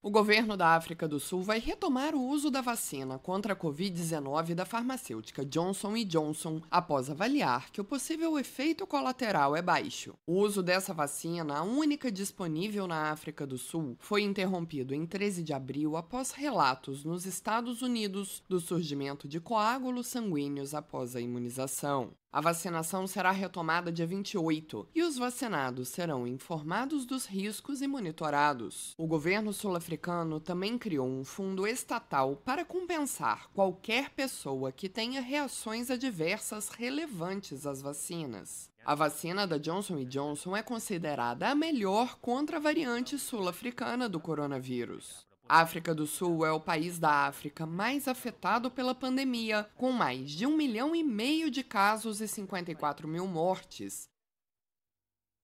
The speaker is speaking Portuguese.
O governo da África do Sul vai retomar o uso da vacina contra a Covid-19 da farmacêutica Johnson Johnson após avaliar que o possível efeito colateral é baixo. O uso dessa vacina, a única disponível na África do Sul, foi interrompido em 13 de abril após relatos nos Estados Unidos do surgimento de coágulos sanguíneos após a imunização. A vacinação será retomada dia 28 e os vacinados serão informados dos riscos e monitorados. O governo sul-africano também criou um fundo estatal para compensar qualquer pessoa que tenha reações adversas relevantes às vacinas. A vacina da Johnson Johnson é considerada a melhor contra a variante sul-africana do coronavírus. A África do Sul é o país da África mais afetado pela pandemia, com mais de um milhão e meio de casos e 54 mil mortes.